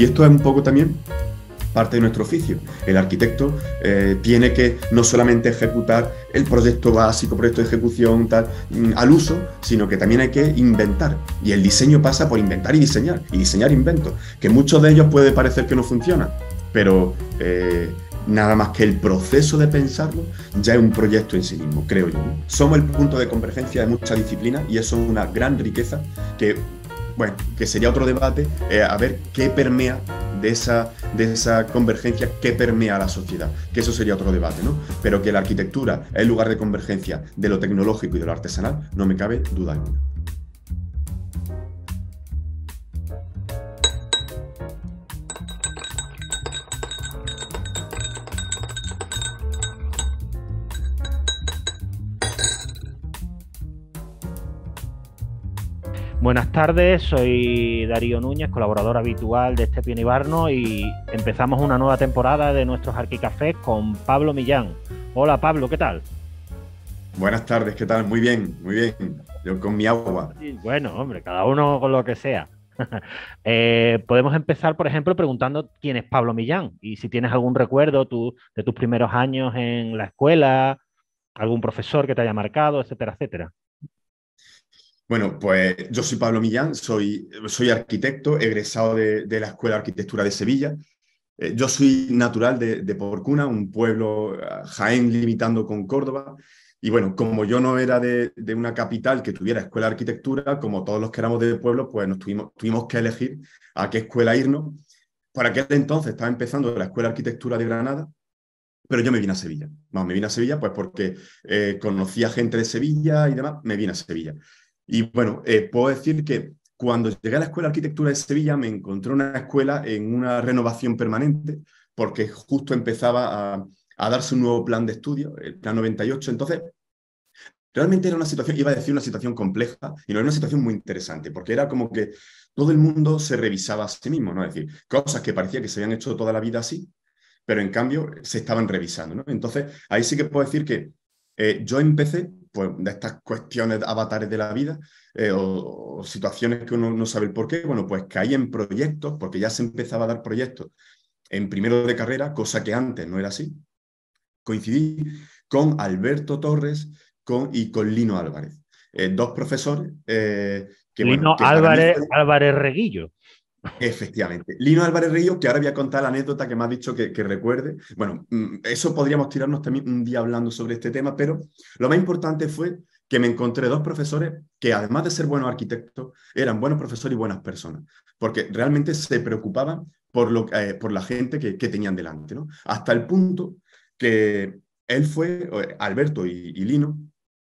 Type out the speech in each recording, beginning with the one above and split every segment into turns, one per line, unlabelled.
Y esto es un poco también parte de nuestro oficio. El arquitecto eh, tiene que no solamente ejecutar el proyecto básico, proyecto de ejecución tal, mm, al uso, sino que también hay que inventar. Y el diseño pasa por inventar y diseñar, y diseñar inventos, que muchos de ellos puede parecer que no funcionan, pero eh, nada más que el proceso de pensarlo ya es un proyecto en sí mismo, creo yo. Somos el punto de convergencia de muchas disciplinas y eso es una gran riqueza que bueno, que sería otro debate, eh, a ver qué permea de esa, de esa convergencia qué permea a la sociedad, que eso sería otro debate, ¿no? Pero que la arquitectura es el lugar de convergencia de lo tecnológico y de lo artesanal, no me cabe duda alguna.
Buenas tardes, soy Darío Núñez, colaborador habitual de Este Pionibarno y empezamos una nueva temporada de nuestros Arquicafés con Pablo Millán. Hola Pablo, ¿qué tal?
Buenas tardes, ¿qué tal? Muy bien, muy bien. Yo con mi agua.
Bueno, hombre, cada uno con lo que sea. Eh, podemos empezar, por ejemplo, preguntando quién es Pablo Millán y si tienes algún recuerdo de tus primeros años en la escuela, algún profesor que te haya marcado, etcétera, etcétera.
Bueno, pues yo soy Pablo Millán, soy, soy arquitecto, egresado de, la Escuela de Arquitectura de Sevilla. Eh, yo soy natural de, Porcuna, un pueblo ah, jaén limitando con Córdoba. Y bueno, como yo no era de, una capital que tuviera escuela de arquitectura, como todos los que éramos de pueblo, pues nos tuvimos, que elegir a qué escuela irnos. Para aquel entonces estaba empezando la Escuela de Arquitectura de Granada, pero yo me vine a Sevilla. Más, me vine a Sevilla pues porque eh, conocía gente de Sevilla y demás, me vine a Sevilla. Y bueno, eh, puedo decir que cuando llegué a la Escuela de Arquitectura de Sevilla me encontré una escuela en una renovación permanente porque justo empezaba a, darse un nuevo plan de estudio, el plan 98. Entonces, realmente era una situación, iba a decir una situación compleja, y no era una situación muy interesante, porque era como que todo el mundo se revisaba a sí mismo, ¿no? Es decir, cosas que parecía que se habían hecho toda la vida así, pero en cambio se estaban revisando, ¿no? Entonces, ahí sí que puedo decir que eh, yo empecé pues, de estas cuestiones avatares de la vida eh, o, situaciones que uno no sabe el por qué, bueno, pues hay en proyectos, porque ya se empezaba a dar proyectos en primero de carrera, cosa que antes no era así. Coincidí con Alberto Torres con, y con Lino Álvarez, eh, dos profesores eh, que... Lino Álvarez,
Álvarez Reguillo.
Efectivamente. Lino Álvarez Ríos, que ahora voy a contar la anécdota que me ha dicho que, que, recuerde. Bueno, mm, eso podríamos tirarnos también un día hablando sobre este tema, pero lo más importante fue que me encontré dos profesores que además de ser buenos arquitectos, eran buenos profesores y buenas personas, porque realmente se preocupaban por, lo, eh, por la gente que, que tenían delante, ¿no? Hasta el punto que él fue, eh, Alberto y, Lino,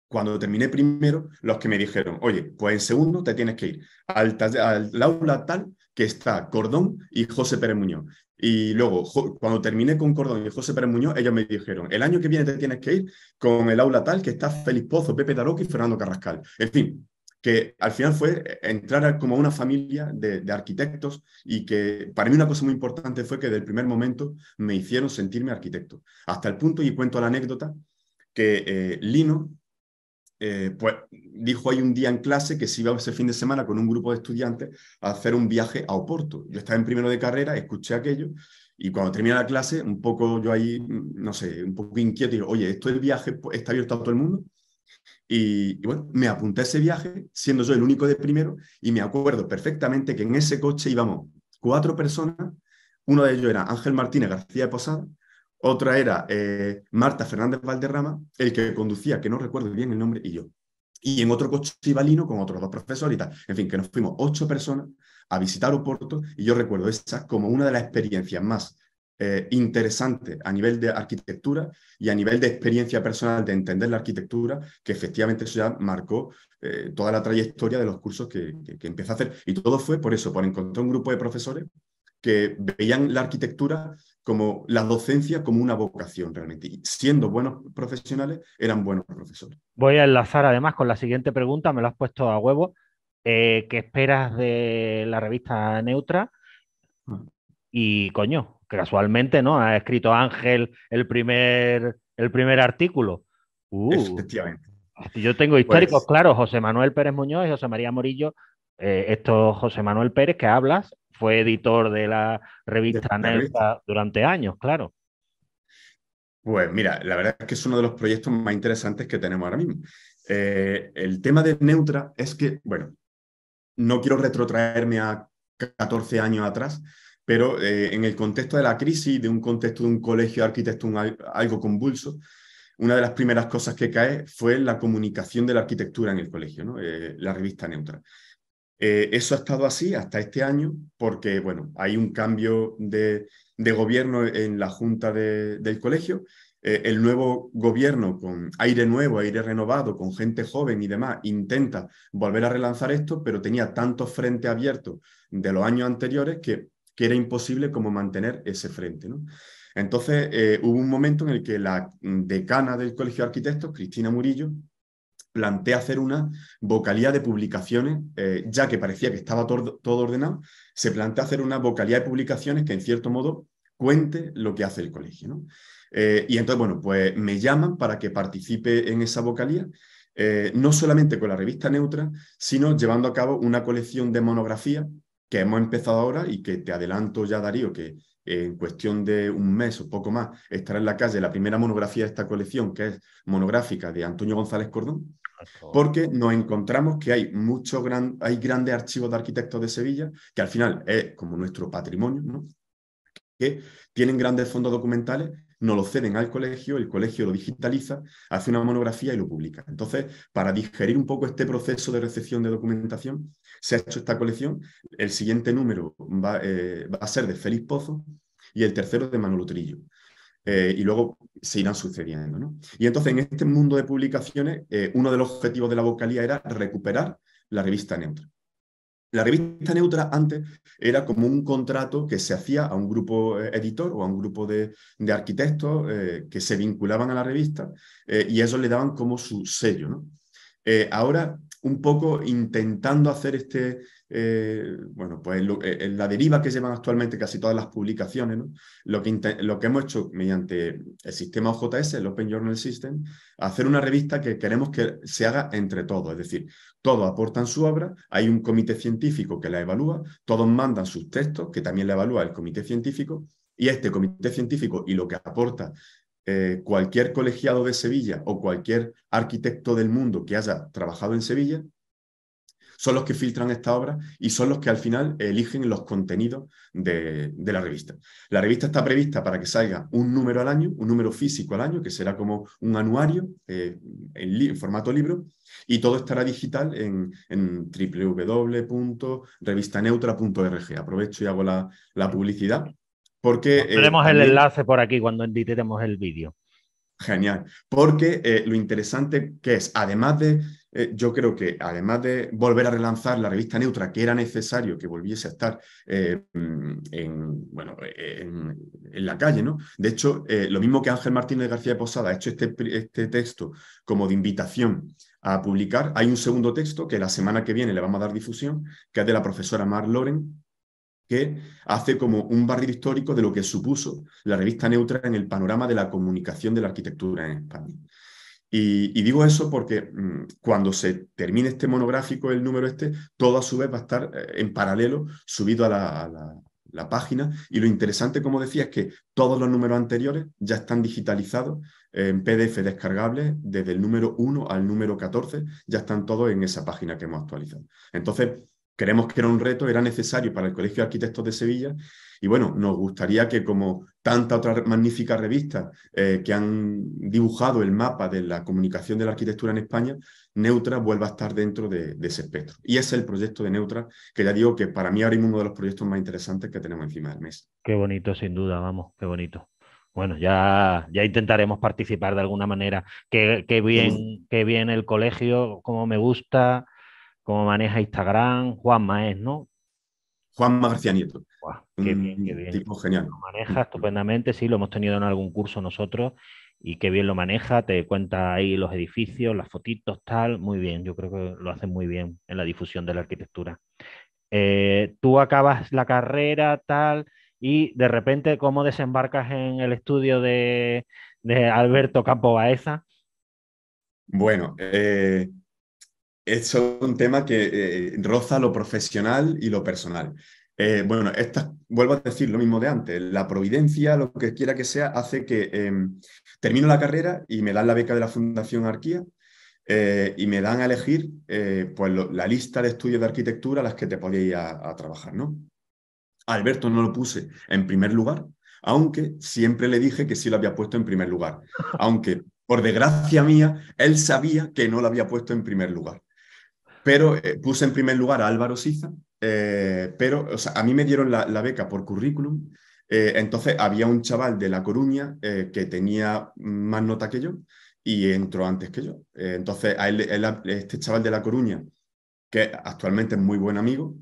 cuando terminé primero, los que me dijeron, oye, pues en segundo te tienes que ir al, al aula tal que está Cordón y José Pérez Muñoz. Y luego, cuando terminé con Cordón y José Pérez Muñoz, ellos me dijeron, el año que viene te tienes que ir con el aula tal que está Félix Pozo, Pepe Tarocco y Fernando Carrascal. En fin, que al final fue eh, entrar como una familia de, arquitectos y que para mí una cosa muy importante fue que del primer momento me hicieron sentirme arquitecto. Hasta el punto, y cuento la anécdota, que eh, Lino, eh, pues dijo hay un día en clase que se iba ese fin de semana con un grupo de estudiantes a hacer un viaje a Oporto. Yo estaba en primero de carrera, escuché aquello y cuando terminé la clase, un poco yo ahí, no sé, un poco inquieto, y digo, oye, esto el viaje ¿Pues está abierto a todo el mundo. Y, y, bueno, me apunté a ese viaje, siendo yo el único de primero, y me acuerdo perfectamente que en ese coche íbamos cuatro personas, uno de ellos era Ángel Martínez García de Posada, otra era eh, Marta Fernández Valderrama, el que conducía, que no recuerdo bien el nombre, y yo. Y en otro coche ibalino con otros dos profesores y En fin, que nos fuimos ocho personas a visitar Oporto y yo recuerdo esa como una de las experiencias más eh, interesantes a nivel de arquitectura y a nivel de experiencia personal de entender la arquitectura, que efectivamente eso ya marcó eh, toda la trayectoria de los cursos que, que, que, empecé a hacer. Y todo fue por eso, por encontrar un grupo de profesores que veían la arquitectura como la docencia como una vocación realmente. Y siendo buenos profesionales, eran buenos profesores.
Voy a enlazar además con la siguiente pregunta, me lo has puesto a huevo. Eh, ¿Qué esperas de la revista Neutra? Ah. Y coño, casualmente, ¿no? Ha escrito Ángel el primer, el primer artículo. Uh. Yo tengo pues históricos, claro, José Manuel Pérez Muñoz y José María Morillo. Eh, esto José Manuel Pérez que hablas fue editor de la revista Neutra durante años, claro.
Pues mira, la verdad es que es uno de los proyectos más interesantes que tenemos ahora mismo. Eh, el tema de Neutra es que, bueno, no quiero retrotraerme a 14 años atrás, pero eh, en el contexto de la crisis, de un contexto de un colegio de arquitecto algo convulso, una de las primeras cosas que cae fue la comunicación de la arquitectura en el colegio, ¿no? Eh, la revista Neutra. Eh, eso ha estado así hasta este año porque, bueno, hay un cambio de, gobierno en la junta del colegio. Eh, el nuevo gobierno con aire nuevo, aire renovado, con gente joven y demás, intenta volver a relanzar esto, pero tenía tantos frentes abiertos de los años anteriores que, era imposible como mantener ese frente. Entonces, eh, hubo un momento en el que la decana del Colegio de Arquitectos, Cristina Murillo, plantea hacer una vocalía de publicaciones, eh, ya que parecía que estaba todo, ordenado, se plantea hacer una vocalía de publicaciones que en cierto modo cuente lo que hace el colegio. ¿no? Eh, y entonces, bueno, pues me llaman para que participe en esa vocalía, eh, no solamente con la revista Neutra, sino llevando a cabo una colección de monografía que hemos empezado ahora y que te adelanto ya, Darío, que en cuestión de un mes o poco más estará en la calle la primera monografía de esta colección, que es monográfica de Antonio González Cordón porque nos encontramos que hay muchos gran, hay grandes archivos de arquitectos de Sevilla, que al final es como nuestro patrimonio, ¿no? que tienen grandes fondos documentales, nos lo ceden al colegio, el colegio lo digitaliza, hace una monografía y lo publica. Entonces, para digerir un poco este proceso de recepción de documentación, se ha hecho esta colección. El siguiente número va, eh, va a ser de Félix Pozo y el tercero de Manolo Trillo. Eh, y luego se irán sucediendo. Y entonces, en este mundo de publicaciones, eh, uno de los objetivos de la vocalía era recuperar la revista neutra. La revista neutra antes era como un contrato que se hacía a un grupo eh, editor o a un grupo de, arquitectos que se vinculaban a la revista y ellos le daban como su sello. ¿no? ahora un poco intentando hacer este, eh, bueno, pues eh, eh, la deriva que llevan actualmente casi todas las publicaciones, ¿no? lo, que lo que hemos hecho mediante el sistema OJS, el Open Journal System, hacer una revista que queremos que se haga entre todos, es decir, todos aportan su obra, hay un comité científico que la evalúa, todos mandan sus textos, que también la evalúa el comité científico, y este comité científico y lo que aporta eh, cualquier colegiado de Sevilla o cualquier arquitecto del mundo que haya trabajado en Sevilla, son los que filtran esta obra y son los que al final eligen los contenidos de, la revista. La revista está prevista para que salga un número al año, un número físico al año, que será como un anuario eh, en, formato libro, y todo estará digital en, www.revistaneutra.org. Aprovecho y hago la publicidad. Porque, eh, Tenemos el enlace por
aquí cuando editemos el vídeo. Genial,
porque eh, lo interesante que es, además de, eh, yo creo que además de volver a relanzar la revista neutra, que era necesario que volviese a estar en, bueno, la calle, ¿no? De hecho, lo mismo que Ángel Martínez García de Posada ha hecho este, este texto como de invitación a publicar, hay un segundo texto que la semana que viene le vamos a dar difusión, que es de la profesora Mar Loren, que hace como un barril histórico de lo que supuso la revista neutra en el panorama de la comunicación de la arquitectura en España. Y, digo eso porque mm, cuando se termine este monográfico, el número este, todo a su vez va a estar eh, en paralelo subido a la, la página. Y lo interesante, como decía, es que todos los números anteriores ya están digitalizados eh, en PDF descargables desde el número 1 al número 14, ya están todos en esa página que hemos actualizado. Entonces, Creemos que era un reto, era necesario para el Colegio de Arquitectos de Sevilla y bueno, nos gustaría que como tanta otra magnífica revista eh, que han dibujado el mapa de la comunicación de la arquitectura en España, Neutra vuelva a estar dentro de, ese espectro. Y es el proyecto de Neutra, que ya digo que para mí ahora mismo uno de los proyectos más interesantes que tenemos encima del
mes. Qué bonito, sin duda, vamos, qué bonito. Bueno, ya, ya intentaremos participar de alguna manera. Qué, bien, qué bien el colegio, cómo me gusta cómo maneja Instagram, Juan Maez, ¿no? Juan Marcianieto. Nieto. qué bien, qué bien. Tipo genial. maneja estupendamente, sí, lo hemos tenido en algún curso nosotros y qué bien lo maneja, te cuenta ahí los edificios, las fotitos, tal, muy bien, yo creo que lo hace muy bien en la difusión de la arquitectura. Eh, tú acabas la carrera, tal, y de repente, ¿cómo desembarcas en el estudio de, de Alberto Campo Baeza?
Bueno, eh, es un tema que eh, roza lo profesional y lo personal. Eh, bueno, vuelvo a decir lo mismo de antes, la providencia, lo que quiera que sea, hace que em, termino la carrera y me dan la beca de la Fundación Arquía eh, y me dan a elegir pues la lista de estudios de arquitectura a las que te podéis ir a, a trabajar, ¿no? Alberto no lo puse en primer lugar, aunque siempre le dije que sí lo había puesto en primer lugar, aunque por desgracia mía, él sabía que no lo había puesto en primer lugar pero eh, puse en primer lugar a Álvaro Siza, eh, pero a mí me dieron la, beca por currículum, eh, entonces había un chaval de La Coruña que tenía más nota que yo y entró antes que yo. entonces a él, este chaval de La Coruña, que actualmente es muy buen amigo,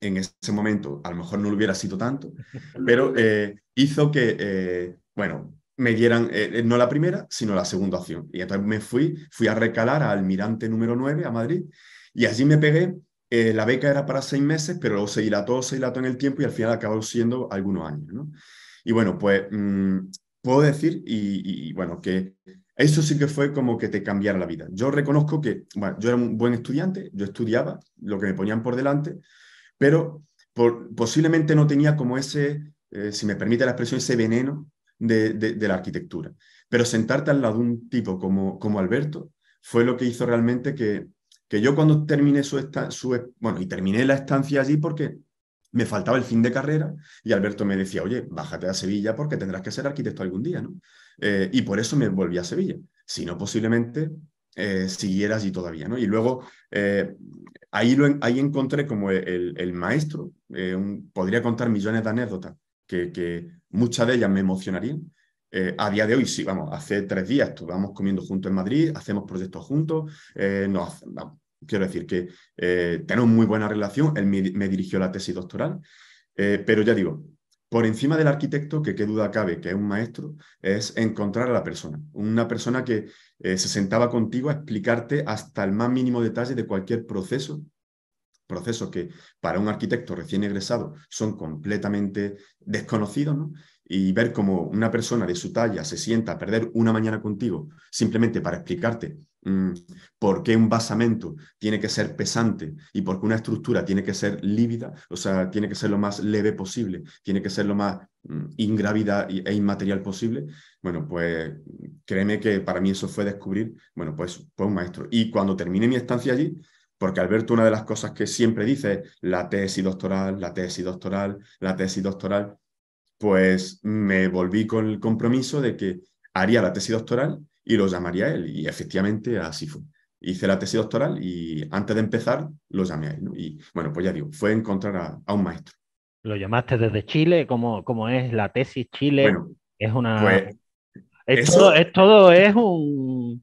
en ese momento a lo mejor no lo hubiera sido tanto, pero hizo que, bueno, me dieran no la primera, sino la segunda opción. Y entonces me fui, fui a recalar a Almirante número 9 a Madrid y allí me pegué. Eh, la beca era para seis meses, pero luego se dilató, se dilató en el tiempo y al final acabó siendo algunos años. Y bueno, pues mm, puedo decir, y, bueno, que eso sí que fue como que te cambiara la vida. Yo reconozco que, bueno, yo era un buen estudiante, yo estudiaba lo que me ponían por delante, pero posiblemente no tenía como ese, eh, si me permite la expresión, ese veneno de, de, la arquitectura. Pero sentarte al lado de un tipo como, como Alberto fue lo que hizo realmente que, que yo cuando terminé su, esta, bueno, y terminé la estancia allí porque me faltaba el fin de carrera y Alberto me decía, oye, bájate a Sevilla porque tendrás que ser arquitecto algún día, ¿no? Eh, y por eso me volví a Sevilla. Si no, posiblemente eh, siguiera allí todavía, ¿no? Y luego eh, ahí, ahí encontré como el, maestro, podría contar millones de anécdotas, que muchas de ellas me emocionarían, eh, a día de hoy, sí, vamos, hace tres días estuvimos comiendo juntos en Madrid, hacemos proyectos juntos, eh, quiero decir que eh, tenemos muy buena relación, él me, me dirigió la tesis doctoral, pero ya digo, por encima del arquitecto, que qué duda cabe que es un maestro, es encontrar a la persona, una persona que se sentaba contigo a explicarte hasta el más mínimo detalle de cualquier proceso procesos que para un arquitecto recién egresado son completamente desconocidos, ¿no? y ver cómo una persona de su talla se sienta a perder una mañana contigo simplemente para explicarte mm, por qué un basamento tiene que ser pesante y por qué una estructura tiene que ser lívida, o sea, tiene que ser lo más leve posible, tiene que ser lo más mm, ingrávida e inmaterial posible, bueno, pues créeme que para mí eso fue descubrir, bueno, pues, pues un maestro. Y cuando terminé mi estancia allí, porque Alberto, una de las cosas que siempre dice la tesis doctoral, la tesis doctoral, la tesis doctoral pues me volví con el compromiso de que haría la tesis doctoral y lo llamaría a él. Y efectivamente así fue. Hice la tesis doctoral y antes de empezar lo llamé a él. Y bueno, pues ya digo, fue encontrar a, un maestro.
¿Lo llamaste desde Chile? ¿Cómo, es la tesis Chile? es una... Pues, eso... es todo, es un...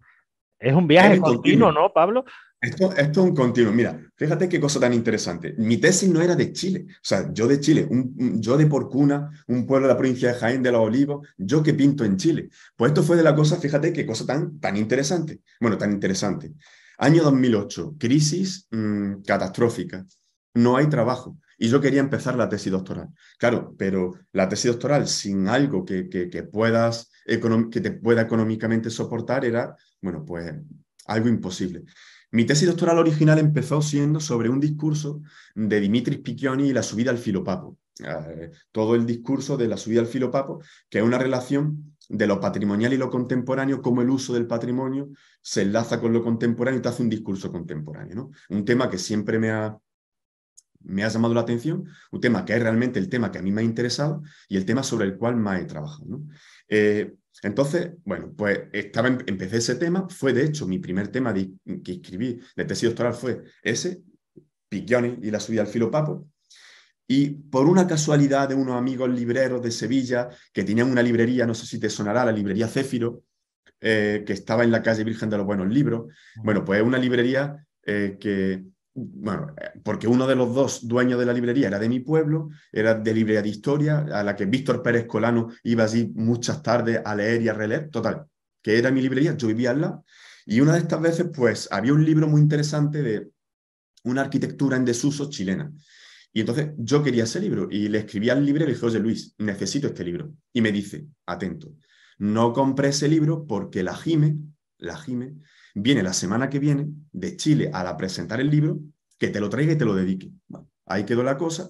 Es un viaje continuo,
¿no, Pablo? Esto, es un continuo. Mira, fíjate qué cosa tan interesante. Mi tesis no era de Chile. O sea, yo de Chile, un, yo de Porcuna, un pueblo de la provincia de Jaén de los Olivos, yo que pinto en Chile. Pues esto fue de la cosa, fíjate qué cosa tan, tan interesante. Bueno, tan interesante. Año 2008, crisis mm, catastrófica. No hay trabajo. Y yo quería empezar la tesis doctoral. Claro, pero la tesis doctoral sin algo que, que, que puedas, que te pueda económicamente soportar era, bueno, pues algo imposible. Mi tesis doctoral original empezó siendo sobre un discurso de Dimitris Piccioni y la subida al filopapo. Eh, todo el discurso de la subida al filopapo, que es una relación de lo patrimonial y lo contemporáneo, cómo el uso del patrimonio se enlaza con lo contemporáneo y te hace un discurso contemporáneo. ¿no? Un tema que siempre me ha, me ha llamado la atención, un tema que es realmente el tema que a mí me ha interesado y el tema sobre el cual más he trabajado. Eh, entonces, bueno, pues empecé ese tema, fue de hecho mi primer tema que escribí de tesis doctoral fue ese, Piccioni y la subida al filo papo. Y por una casualidad de unos amigos libreros de Sevilla que tenían una librería, no sé si te sonará, la librería Céfiro, eh, que estaba en la calle Virgen de los Buenos Libros. Bueno, pues es una librería eh, que bueno, eh, porque uno de los dos dueños de la librería era de mi pueblo, era de librería de historia, a la que Víctor Pérez Colano iba allí muchas tardes a leer y a releer, total, que era mi librería, yo vivía en la. y una de estas veces, pues, había un libro muy interesante de una arquitectura en desuso chilena. Y entonces yo quería ese libro y le escribía al librero y dije, Luis, necesito este libro. Y me dice, atento, no compré ese libro porque la Jime, la Jime, viene la semana que viene de Chile a la presentar el libro, que te lo traiga y te lo dedique. ahí quedó la cosa.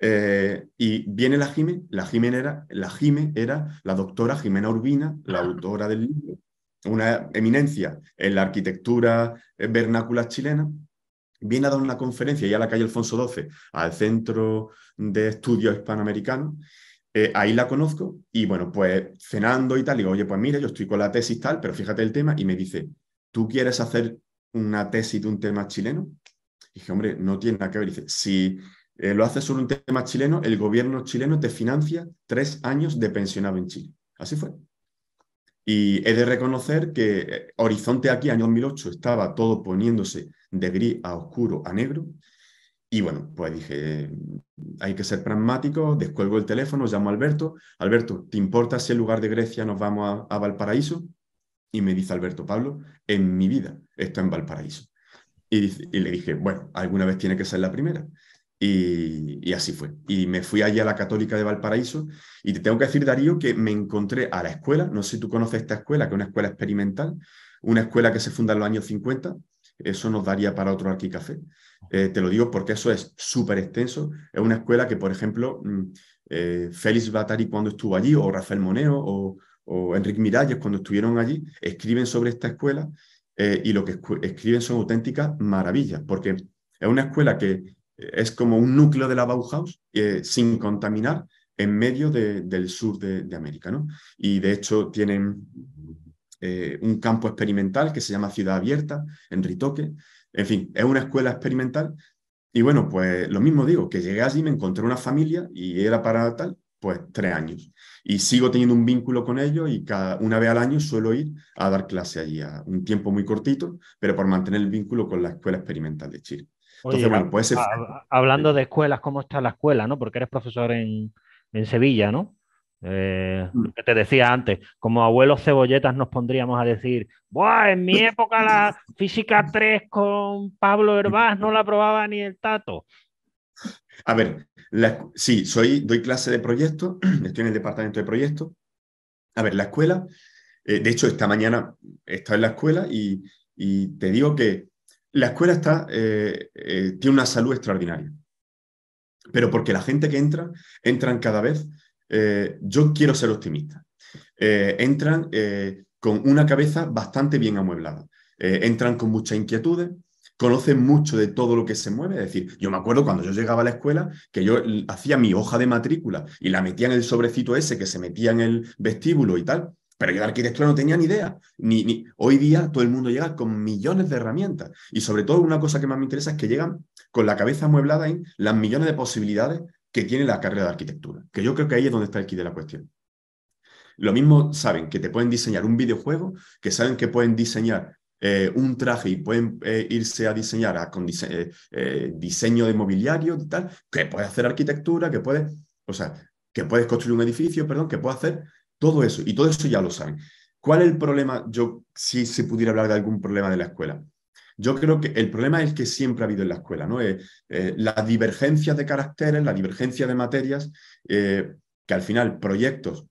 Eh, y viene la Jime, la Jime era, la era la doctora Jimena Urbina, la autora del libro, una eminencia en la arquitectura eh, vernácula chilena. Viene a dar una conferencia ya a la calle Alfonso XII, al Centro de Estudios Hispanoamericanos. Eh, ahí la conozco y bueno, pues cenando y tal, digo, oye, pues mira, yo estoy con la tesis tal, pero fíjate el tema y me dice, ¿tú quieres hacer una tesis de un tema chileno? dije, hombre, no tiene nada que ver. dice, si eh, lo haces sobre un tema chileno, el gobierno chileno te financia tres años de pensionado en Chile. Así fue. Y he de reconocer que eh, Horizonte aquí, año 2008, estaba todo poniéndose de gris a oscuro a negro. Y bueno, pues dije, hay que ser pragmático, descuelgo el teléfono, llamo a Alberto. Alberto, ¿te importa si en lugar de Grecia nos vamos a Valparaíso? Y me dice Alberto Pablo, en mi vida, está en Valparaíso. Y, le dije, bueno, alguna vez tiene que ser la primera. Y, así fue. Y me fui allá a la Católica de Valparaíso y te tengo que decir, Darío, que me encontré a la escuela, no sé si tú conoces esta escuela, que es una escuela experimental, una escuela que se funda en los años 50, eso nos daría para otro arquicafé. Eh, te lo digo porque eso es súper extenso, es una escuela que, por ejemplo, mm, eh, Félix Batari cuando estuvo allí, o Rafael Moneo, o o Enrique Miralles cuando estuvieron allí, escriben sobre esta escuela eh, y lo que escriben son auténticas maravillas, porque es una escuela que eh, es como un núcleo de la Bauhaus eh, sin contaminar en medio del sur de, América. ¿no? Y de hecho tienen un campo experimental que se llama Ciudad Abierta, en Ritoque. En fin, es una escuela experimental. Y bueno, pues lo mismo digo, que llegué allí, me encontré una familia y era para tal, pues tres años. Y sigo teniendo un vínculo con ellos y cada, una vez al año suelo ir a dar clase allí, a un tiempo muy cortito, pero por mantener el vínculo con la Escuela Experimental de Chile.
Entonces, bueno, pues hablando de escuelas, ¿cómo está la escuela? ¿no? Porque eres profesor en, en Sevilla, ¿no? Eh, mm. lo que te decía antes, como abuelos cebolletas nos pondríamos a decir, Buah, en mi época la física 3 con Pablo Herbás no la probaba ni el tato.
A ver, sí, soy, doy clase de proyectos, estoy en el departamento de proyectos. A ver, la escuela, eh, de hecho, esta mañana estado en la escuela y, te digo que la escuela está, eh, eh, tiene una salud extraordinaria. Pero porque la gente que entra, entran cada vez, yo quiero ser optimista, entran con una cabeza bastante bien amueblada, entran con muchas inquietudes, Conocen mucho de todo lo que se mueve. Es decir, yo me acuerdo cuando yo llegaba a la escuela que yo hacía mi hoja de matrícula y la metía en el sobrecito ese que se metía en el vestíbulo y tal. Pero yo de arquitectura no tenía ni idea. Ni, Hoy día todo el mundo llega con millones de herramientas. Y sobre todo una cosa que más me interesa es que llegan con la cabeza amueblada en las millones de posibilidades que tiene la carrera de arquitectura. Que yo creo que ahí es donde está el quid de la cuestión. Lo mismo saben que te pueden diseñar un videojuego, que saben que pueden diseñar eh, un traje y pueden eh, irse a diseñar con eh, diseño de mobiliario y tal, que puedes hacer arquitectura, que puedes, o sea, que puedes construir un edificio, perdón, que puedes hacer todo eso. Y todo eso ya lo saben. ¿Cuál es el problema? Yo, si se pudiera hablar de algún problema de la escuela. Yo creo que el problema es que siempre ha habido en la escuela, ¿no? las divergencias de caracteres, la divergencia de materias, que al final proyectos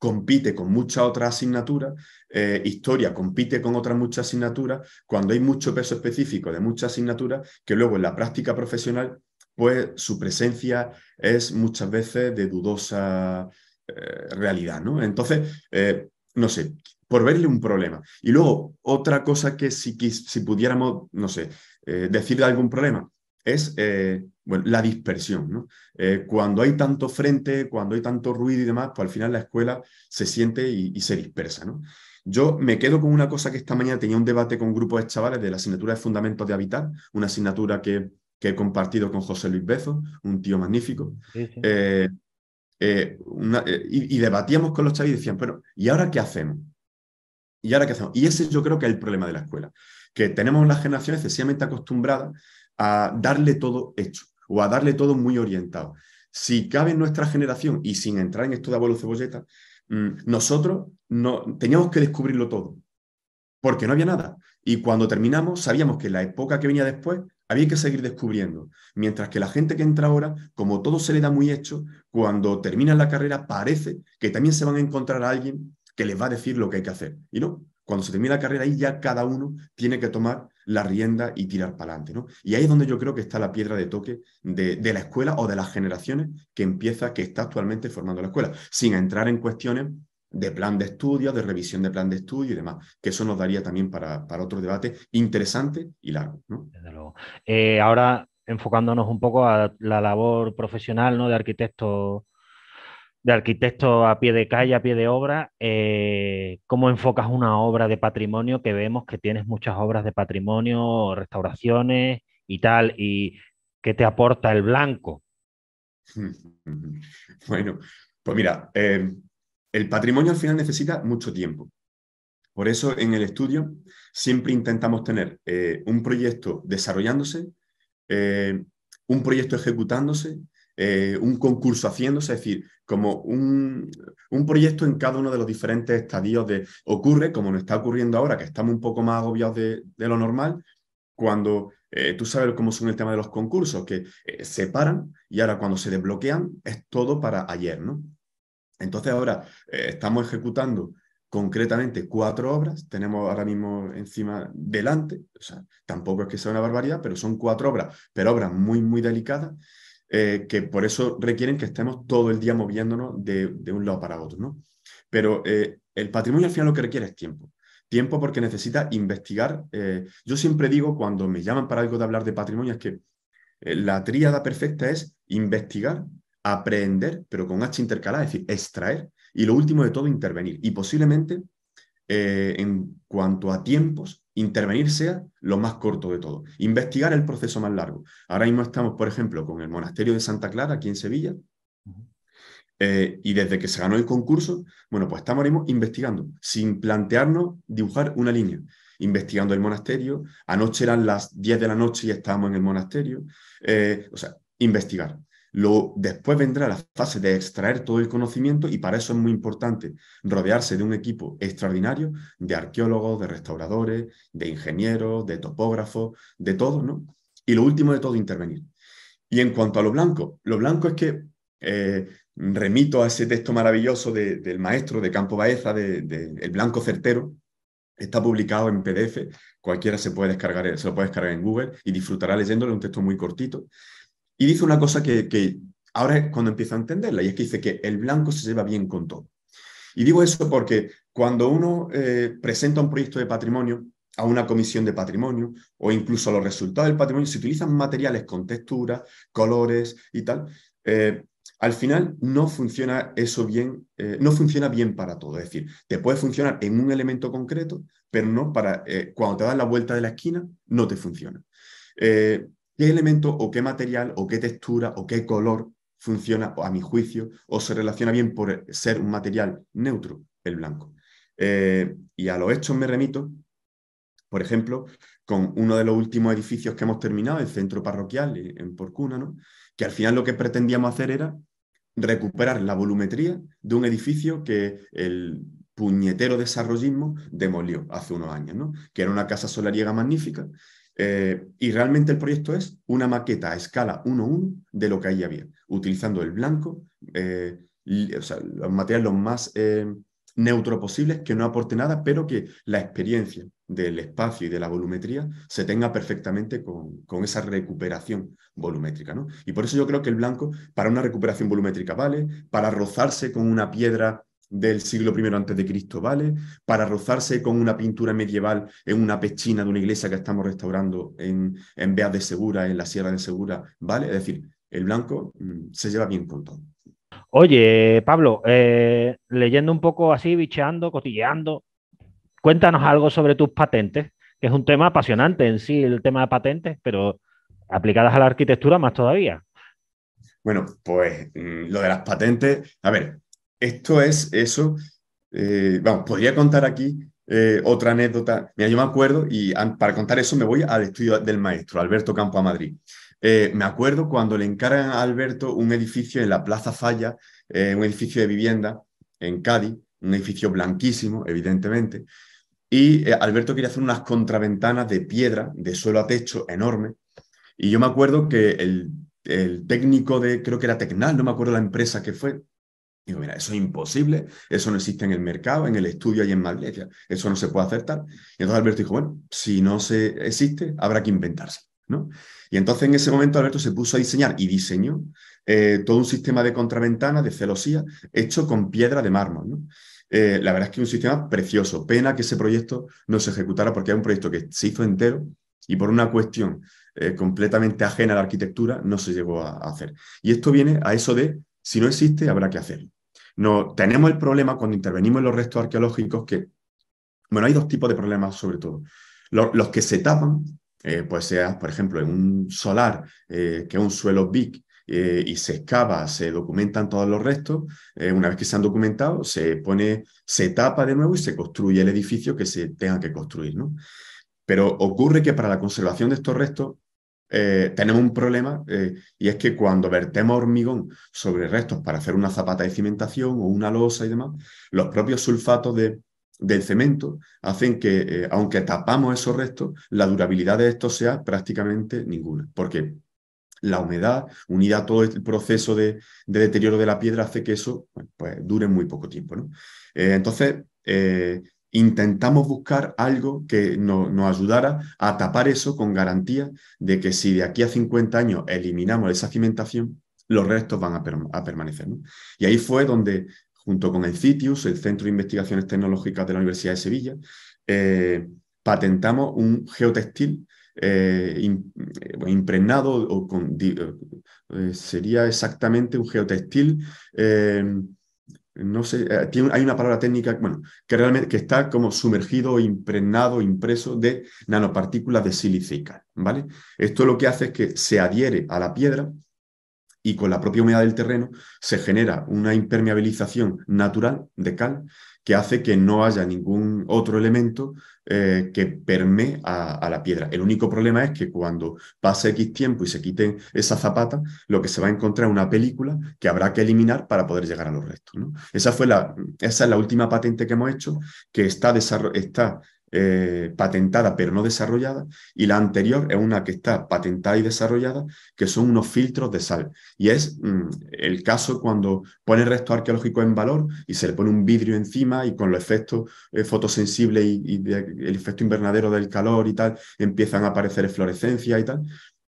compite con muchas otras asignaturas, eh, historia compite con otras muchas asignaturas, cuando hay mucho peso específico de muchas asignaturas, que luego en la práctica profesional, pues su presencia es muchas veces de dudosa eh, realidad, ¿no? Entonces, eh, no sé, por verle un problema. Y luego, otra cosa que si, si pudiéramos, no sé, decirle algún problema, es eh, la dispersión. Eh, cuando hay tanto frente, cuando hay tanto ruido y demás, pues al final la escuela se siente y, se dispersa. ¿no? Yo me quedo con una cosa que esta mañana tenía un debate con grupo de chavales de la asignatura de Fundamentos de Habitat una asignatura que, he compartido con José Luis Bezo, un tío magnífico. Eh, y, debatíamos con los chavales y decían, pero ¿y ahora qué hacemos? ¿Y ahora qué hacemos? Y ese yo creo que es el problema de la escuela, que tenemos las generaciones excesivamente acostumbradas a darle todo hecho o a darle todo muy orientado. Si cabe en nuestra generación, y sin entrar en esto de abuelo cebolleta, mm, nosotros no, teníamos que descubrirlo todo, porque no había nada. Y cuando terminamos, sabíamos que la época que venía después había que seguir descubriendo. Mientras que la gente que entra ahora, como todo se le da muy hecho, cuando termina la carrera parece que también se van a encontrar a alguien que les va a decir lo que hay que hacer. Y no, cuando se termina la carrera ahí ya cada uno tiene que tomar la rienda y tirar para adelante. ¿no? Y ahí es donde yo creo que está la piedra de toque de, la escuela o de las generaciones que empieza, que está actualmente formando la escuela, sin entrar en cuestiones de plan de estudio, de revisión de plan de estudio y demás, que eso nos daría también para, para otro debate interesante
y largo. Desde luego. Eh, ahora enfocándonos un poco a la labor profesional ¿no? de arquitecto de arquitecto a pie de calle, a pie de obra, eh, ¿cómo enfocas una obra de patrimonio que vemos que tienes muchas obras de patrimonio, restauraciones y tal? ¿Y qué te aporta el blanco?
Bueno, pues mira, em, el patrimonio al final necesita mucho tiempo. Por eso en el estudio siempre intentamos tener eh, un proyecto desarrollándose, eh, un proyecto ejecutándose eh, un concurso haciéndose, es decir, como un, proyecto en cada uno de los diferentes estadios de ocurre, como nos está ocurriendo ahora, que estamos un poco más agobiados de, lo normal, cuando eh, tú sabes cómo son el tema de los concursos, que eh, se paran y ahora cuando se desbloquean es todo para ayer, ¿no? Entonces ahora estamos ejecutando concretamente cuatro obras, tenemos ahora mismo encima delante, o sea, tampoco es que sea una barbaridad, pero son cuatro obras, pero obras muy, muy delicadas, eh, que por eso requieren que estemos todo el día moviéndonos de, un lado para otro, ¿no? Pero eh, el patrimonio al final lo que requiere es tiempo. Tiempo porque necesita investigar. Eh, yo siempre digo cuando me llaman para algo de hablar de patrimonio es que la tríada perfecta es investigar, aprender, pero con H intercalada, es decir, extraer y lo último de todo, intervenir. Y posiblemente eh, en cuanto a tiempos, intervenir sea lo más corto de todo. Investigar el proceso más largo. Ahora mismo estamos, por ejemplo, con el monasterio de Santa Clara, aquí en Sevilla, eh, y desde que se ganó el concurso, bueno, pues estamos investigando, sin plantearnos dibujar una línea, investigando el monasterio. Anoche eran las 10 de la noche y estábamos en el monasterio. Eh, o sea, investigar después vendrá la fase de extraer todo el conocimiento y para eso es muy importante rodearse de un equipo extraordinario de arqueólogos, de restauradores, de ingenieros, de topógrafos, de todo, ¿no? Y lo último de todo, intervenir. Y en cuanto a lo blanco, lo blanco es que eh, remito a ese texto maravilloso del maestro de Campo Baeza, de, El Blanco Certero, está publicado en PDF, cualquiera se puede descargar, se lo puede descargar en Google y disfrutará leyéndole un texto muy cortito. Y dice una cosa que, ahora es cuando empiezo a entenderla, y es que dice que el blanco se lleva bien con todo. Y digo eso porque cuando uno eh, presenta un proyecto de patrimonio a una comisión de patrimonio o incluso los resultados del patrimonio, se utilizan materiales con texturas, colores y tal, eh, al final no funciona eso bien, eh, no funciona bien para todo. Es decir, te puede funcionar en un elemento concreto, pero no para, cuando te das la vuelta de la esquina, no te funciona qué elemento o qué material o qué textura o qué color funciona, a mi juicio, o se relaciona bien por ser un material neutro, el blanco. Eh, y a los hechos me remito, por ejemplo, con uno de los últimos edificios que hemos terminado, el centro parroquial eh, en Porcuna, que al final lo que pretendíamos hacer era recuperar la volumetría de un edificio que el puñetero desarrollismo demolió hace unos años, que era una casa solariega magnífica eh, y realmente el proyecto es una maqueta a escala 1-1 de lo que ahí había, utilizando el blanco, eh, los materiales los más eh, neutros posibles, que no aporte nada, pero que la experiencia del espacio y de la volumetría se tenga perfectamente con, con esa recuperación volumétrica. ¿no? Y por eso yo creo que el blanco para una recuperación volumétrica vale, para rozarse con una piedra del siglo I antes de Cristo, ¿vale? Para rozarse con una pintura medieval en una pechina de una iglesia que estamos restaurando en, en Beas de Segura, en la Sierra de Segura, ¿vale? Es decir, el blanco mm, se lleva bien con todo.
Oye, Pablo, eh, leyendo un poco así, bicheando, cotilleando, cuéntanos algo sobre tus patentes, que es un tema apasionante en sí, el tema de patentes, pero aplicadas a la arquitectura más todavía.
Bueno, pues mm, lo de las patentes, a ver, esto es eso. Eh, vamos, podría contar aquí eh, otra anécdota. Mira, yo me acuerdo, y para contar eso me voy al estudio del maestro, Alberto Campo a Madrid. Eh, me acuerdo cuando le encargan a Alberto un edificio en la Plaza Falla, eh, un edificio de vivienda en Cádiz, un edificio blanquísimo, evidentemente. Y Alberto quería hacer unas contraventanas de piedra, de suelo a techo, enorme. Y yo me acuerdo que el, el técnico de, creo que era Tecnal, no me acuerdo la empresa que fue, Digo, mira, eso es imposible, eso no existe en el mercado, en el estudio y en Madrid, eso no se puede hacer Y entonces Alberto dijo, bueno, si no se existe, habrá que inventarse. ¿no? Y entonces en ese momento Alberto se puso a diseñar y diseñó eh, todo un sistema de contraventanas, de celosía, hecho con piedra de mármol. ¿no? Eh, la verdad es que es un sistema precioso. Pena que ese proyecto no se ejecutara porque era un proyecto que se hizo entero y por una cuestión eh, completamente ajena a la arquitectura no se llegó a hacer. Y esto viene a eso de si no existe, habrá que hacerlo. No, tenemos el problema cuando intervenimos en los restos arqueológicos que, bueno, hay dos tipos de problemas sobre todo. Los, que se tapan, eh, pues sea, por ejemplo, en un solar, eh, que es un suelo big, eh, y se excava, se documentan todos los restos, una vez que se han documentado, se pone, se tapa de nuevo y se construye el edificio que se tenga que construir, ¿no? Pero ocurre que para la conservación de estos restos eh, tenemos un problema eh, y es que cuando vertemos hormigón sobre restos para hacer una zapata de cimentación o una losa y demás, los propios sulfatos de, del cemento hacen que, eh, aunque tapamos esos restos, la durabilidad de estos sea prácticamente ninguna, porque la humedad unida a todo el este proceso de, deterioro de la piedra hace que eso pues, pues dure muy poco tiempo. entonces, intentamos buscar algo que nos ayudara a tapar eso con garantía de que si de aquí a 50 años eliminamos esa cimentación, los restos van a, permanecer. Y ahí fue donde, junto con el CITIUS, el Centro de Investigaciones Tecnológicas de la Universidad de Sevilla, eh, patentamos un geotextil eh, eh, impregnado, o sería exactamente un geotextil no sé, eh, tiene, hay una palabra técnica, bueno, que realmente que está como sumergido, impregnado, impreso de nanopartículas de silicica, ¿vale? Esto lo que hace es que se adhiere a la piedra y con la propia humedad del terreno se genera una impermeabilización natural de cal que hace que no haya ningún otro elemento eh, que permee a, la piedra. El único problema es que cuando pase X tiempo y se quite esa zapata, lo que se va a encontrar es una película que habrá que eliminar para poder llegar a los restos. ¿no? Esa, fue la, esa es la última patente que hemos hecho, que está, está eh, patentada pero no desarrollada, y la anterior es una que está patentada y desarrollada, que son unos filtros de sal. Y es mm, el caso cuando pone resto arqueológico en valor y se le pone un vidrio encima y con los efectos eh, fotosensibles y, el efecto invernadero del calor y tal, empiezan a aparecer florescencias y tal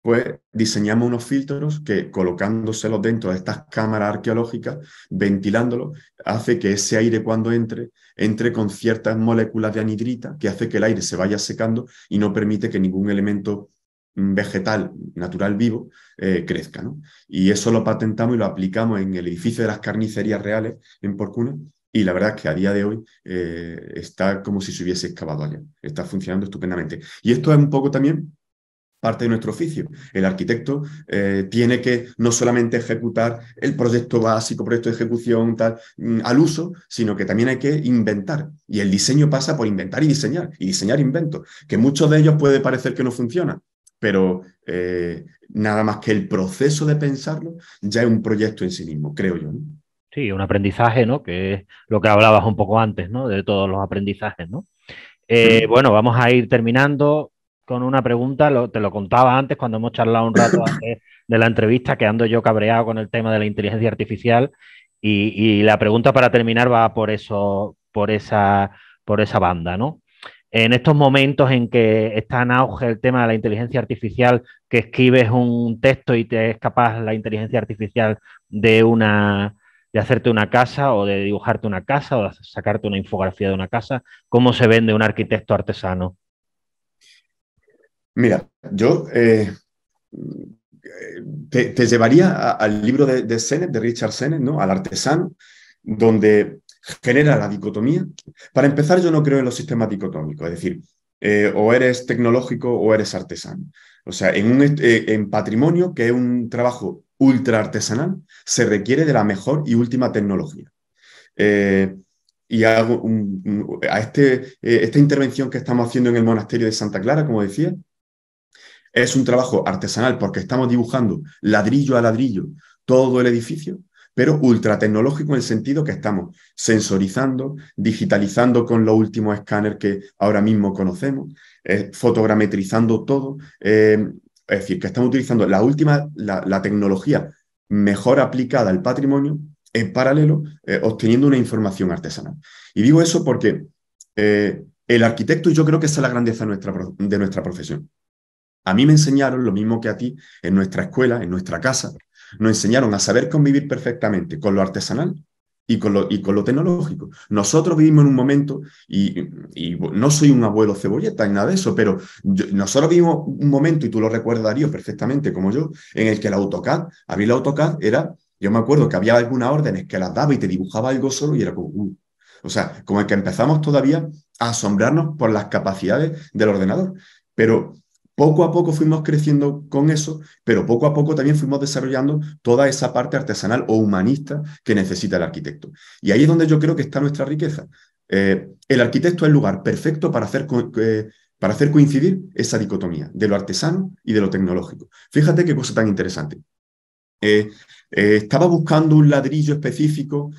pues diseñamos unos filtros que colocándoselos dentro de estas cámaras arqueológicas, ventilándolos, hace que ese aire cuando entre, entre con ciertas moléculas de anhidrita, que hace que el aire se vaya secando y no permite que ningún elemento mm, vegetal natural vivo eh, crezca. ¿no? Y eso lo patentamos y lo aplicamos en el edificio de las carnicerías reales en Porcuna y la verdad es que a día de hoy eh, está como si se hubiese excavado allá. Está funcionando estupendamente. Y esto es un poco también parte de nuestro oficio. El arquitecto eh, tiene que no solamente ejecutar el proyecto básico, proyecto de ejecución tal, mm, al uso, sino que también hay que inventar. Y el diseño pasa por inventar y diseñar, y diseñar inventos, que muchos de ellos puede parecer que no funcionan, pero eh, nada más que el proceso de pensarlo ya es un proyecto en sí mismo, creo yo.
Sí, un aprendizaje, ¿no? Que es lo que hablabas un poco antes, ¿no? De todos los aprendizajes, ¿no? Eh, bueno, vamos a ir terminando con una pregunta, lo, te lo contaba antes cuando hemos charlado un rato antes de la entrevista, que ando yo cabreado con el tema de la inteligencia artificial y, la pregunta para terminar va por eso, por esa, por esa banda, ¿no? En estos momentos en que está en auge el tema de la inteligencia artificial, que escribes un texto y te es capaz la inteligencia artificial de una de hacerte una casa o de dibujarte una casa o de sacarte una infografía de una casa, ¿cómo se vende un arquitecto artesano?
Mira, yo eh, te, llevaría al libro de, de de Richard Sennett, ¿no? Al artesano, donde genera la dicotomía. Para empezar, yo no creo en los sistemas dicotómicos, es decir, eh, o eres tecnológico o eres artesano. O sea, en, un, eh, en patrimonio, que es un trabajo ultra artesanal, se requiere de la mejor y última tecnología. y hago a este, esta intervención que estamos haciendo en el monasterio de Santa Clara, como decía, es un trabajo artesanal porque estamos dibujando ladrillo a ladrillo todo el edificio, pero ultra tecnológico en el sentido que estamos sensorizando, digitalizando con los últimos escáneres que ahora mismo conocemos, eh, fotogrametrizando todo. Eh, es decir, que estamos utilizando la última, la, tecnología mejor aplicada al patrimonio en paralelo, eh, obteniendo una información artesanal. Y digo eso porque el arquitecto, yo creo que esa es la grandeza de nuestra profesión. A mí me enseñaron lo mismo que a ti en nuestra escuela, en nuestra casa. Nos enseñaron a saber convivir perfectamente con lo artesanal y con lo, y con lo tecnológico. Nosotros vivimos en un momento, y, no soy un abuelo cebolleta ni nada de eso, pero nosotros vivimos un momento, y tú lo Darío perfectamente como yo, en el que la AutoCAD, abrir la AutoCAD era, yo me acuerdo que había algunas órdenes que las daba y te dibujaba algo solo y era como, uh". o sea, como el que empezamos todavía a asombrarnos por las capacidades del ordenador. Pero poco a poco fuimos creciendo con eso, pero poco a poco también fuimos desarrollando toda esa parte artesanal o humanista que necesita el arquitecto. Y ahí es donde yo creo que está nuestra riqueza. Eh, el arquitecto es el lugar perfecto para hacer, eh, para hacer coincidir esa dicotomía de lo artesano y de lo tecnológico. Fíjate qué cosa tan interesante. Eh, estaba buscando un ladrillo específico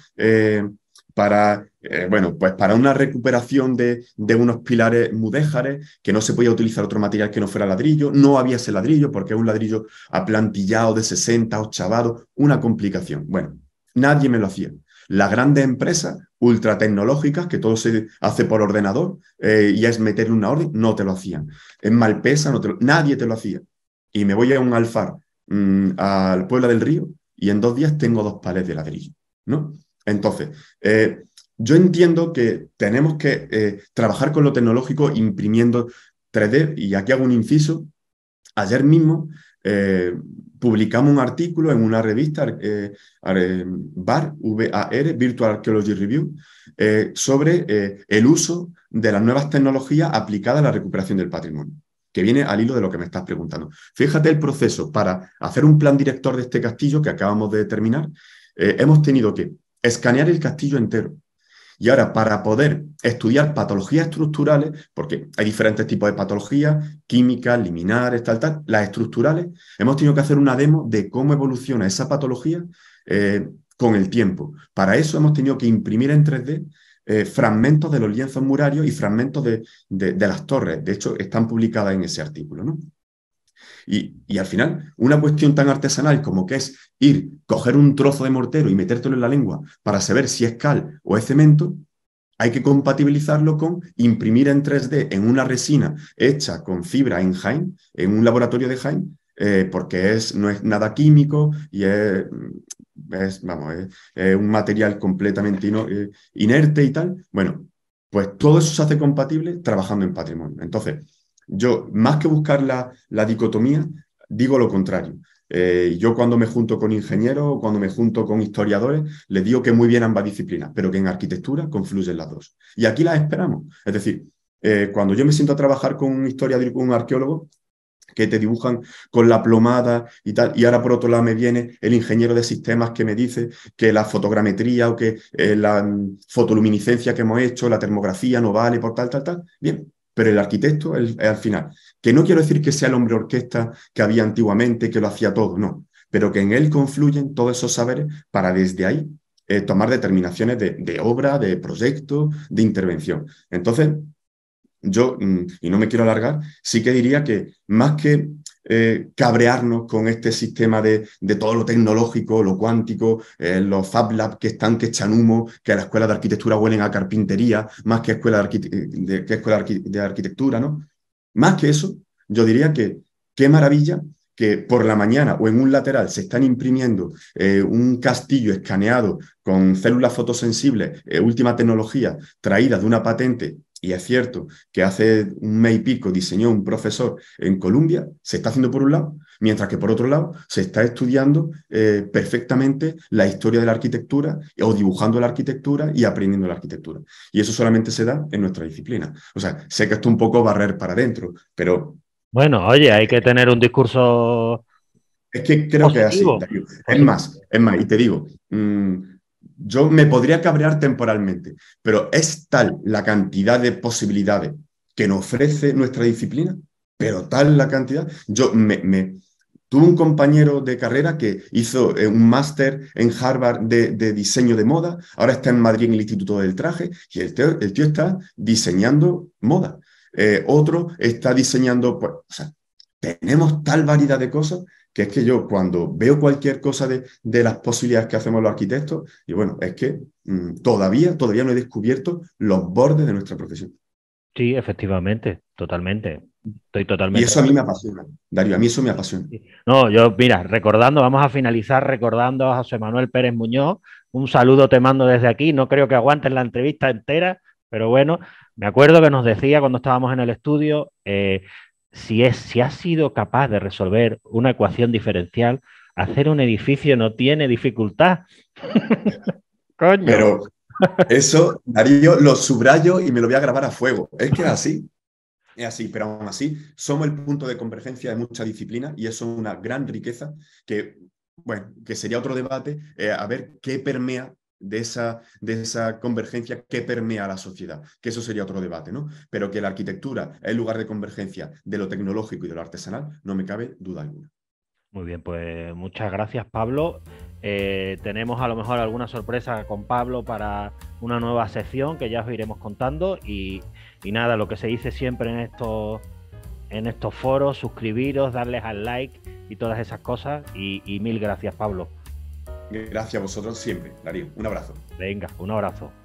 para, eh, bueno, pues para una recuperación de, unos pilares mudéjares, que no se podía utilizar otro material que no fuera ladrillo, no había ese ladrillo porque es un ladrillo aplantillado de 60, o chavado, una complicación. Bueno, nadie me lo hacía. Las grandes empresas ultra tecnológicas, que todo se hace por ordenador eh, y es meter una orden, no te lo hacían. En Malpesa no nadie te lo hacía. Y me voy a un alfar mm, al Puebla del Río y en dos días tengo dos pales de ladrillo. ¿no? Entonces, eh, yo entiendo que tenemos que eh, trabajar con lo tecnológico imprimiendo 3D y aquí hago un inciso. Ayer mismo eh, publicamos un artículo en una revista VAR, VAR, Virtual Archaeology Review, sobre el uso de las nuevas tecnologías aplicadas a la recuperación del patrimonio que viene al hilo de lo que me estás preguntando. Fíjate el proceso para hacer un plan director de este castillo que acabamos de terminar. hemos tenido que escanear el castillo entero. Y ahora, para poder estudiar patologías estructurales, porque hay diferentes tipos de patologías, químicas, liminares, tal, tal, las estructurales, hemos tenido que hacer una demo de cómo evoluciona esa patología eh, con el tiempo. Para eso hemos tenido que imprimir en 3D eh, fragmentos de los lienzos murarios y fragmentos de, de, las torres. De hecho, están publicadas en ese artículo. ¿no? Y, al final, una cuestión tan artesanal como que es ir, coger un trozo de mortero y metértelo en la lengua para saber si es cal o es cemento, hay que compatibilizarlo con imprimir en 3D en una resina hecha con fibra en Jaén, en un laboratorio de Jaén, eh, porque es, no es nada químico y es, mm, vamos, un material completamente eh, inerte y tal. Bueno, pues todo eso se hace compatible trabajando en patrimonio. Entonces, yo, más que buscar la, dicotomía, digo lo contrario. Eh, yo cuando me junto con ingenieros, cuando me junto con historiadores, les digo que muy bien ambas disciplinas, pero que en arquitectura confluyen las dos. Y aquí las esperamos. Es decir, eh, cuando yo me siento a trabajar con un historiador, con un arqueólogo, que te dibujan con la plomada y tal, y ahora por otro lado me viene el ingeniero de sistemas que me dice que la fotogrametría o que eh, la mm, fotoluminiscencia que hemos hecho, la termografía no vale por tal, tal, tal. Bien, pero el arquitecto es al final. Que no quiero decir que sea el hombre orquesta que había antiguamente, que lo hacía todo, no, pero que en él confluyen todos esos saberes para desde ahí eh, tomar determinaciones de, de, obra, de proyecto, de intervención. Entonces, yo, mm, y no me quiero alargar, sí que diría que más que eh, cabrearnos con este sistema de, todo lo tecnológico, lo cuántico, eh, los Fab Labs que están, que echan humo, que a la escuela de arquitectura huelen a carpintería, más que a escuela de, eh, escuela de arquitectura, ¿no? Más que eso, yo diría que qué maravilla que por la mañana o en un lateral se están imprimiendo un castillo escaneado con células fotosensibles, última tecnología traída de una patente y es cierto que hace un mes y pico diseñó un profesor en Colombia, se está haciendo por un lado, mientras que por otro lado se está estudiando eh, perfectamente la historia de la arquitectura o dibujando la arquitectura y aprendiendo la arquitectura. Y eso solamente se da en nuestra disciplina. O sea, sé que esto es un poco barrer para adentro, pero...
Bueno, oye, hay que tener un discurso... Es que creo que es así.
Es más, es más, y te digo, mm, yo me podría cabrear temporalmente, pero es tal la cantidad de posibilidades que nos ofrece nuestra disciplina, pero tal la cantidad. Yo me, tuve un compañero de carrera que hizo eh, un máster en Harvard de, diseño de moda, ahora está en Madrid en el Instituto del Traje, y el tío, está diseñando moda. Eh, otro está diseñando, pues, o sea, tenemos tal variedad de cosas que es que yo cuando veo cualquier cosa de, las posibilidades que hacemos los arquitectos, y bueno, es que mm, todavía, todavía no he descubierto los bordes de nuestra profesión.
Sí, efectivamente, totalmente. Estoy totalmente. Y eso a mí me apasiona, Darío, a mí eso me apasiona. No, yo, mira, recordando, vamos a finalizar recordando a José Manuel Pérez Muñoz. Un saludo te mando desde aquí. No creo que aguantes la entrevista entera, pero bueno, me acuerdo que nos decía cuando estábamos en el estudio, eh, si, es, si has sido capaz de resolver una ecuación diferencial, hacer un edificio no tiene dificultad.
Coño. Pero eso, Darío, lo subrayo y me lo voy a grabar a fuego. Es que es así. Es así, pero aún así somos el punto de convergencia de mucha disciplina y eso es una gran riqueza que, bueno, que sería otro debate, eh, a ver qué permea de esa, de esa convergencia que permea a la sociedad, que eso sería otro debate, ¿no? Pero que la arquitectura es el lugar de convergencia de lo tecnológico y de lo artesanal, no me cabe duda alguna.
Muy bien, pues muchas gracias Pablo. Eh, tenemos a lo mejor alguna sorpresa con Pablo para una nueva sección que ya os iremos contando y, nada, lo que se dice siempre en estos, en estos foros, suscribiros, darles al like y todas esas cosas y mil gracias Pablo.
Gracias a vosotros siempre,
Darío. Un abrazo. Venga, un abrazo.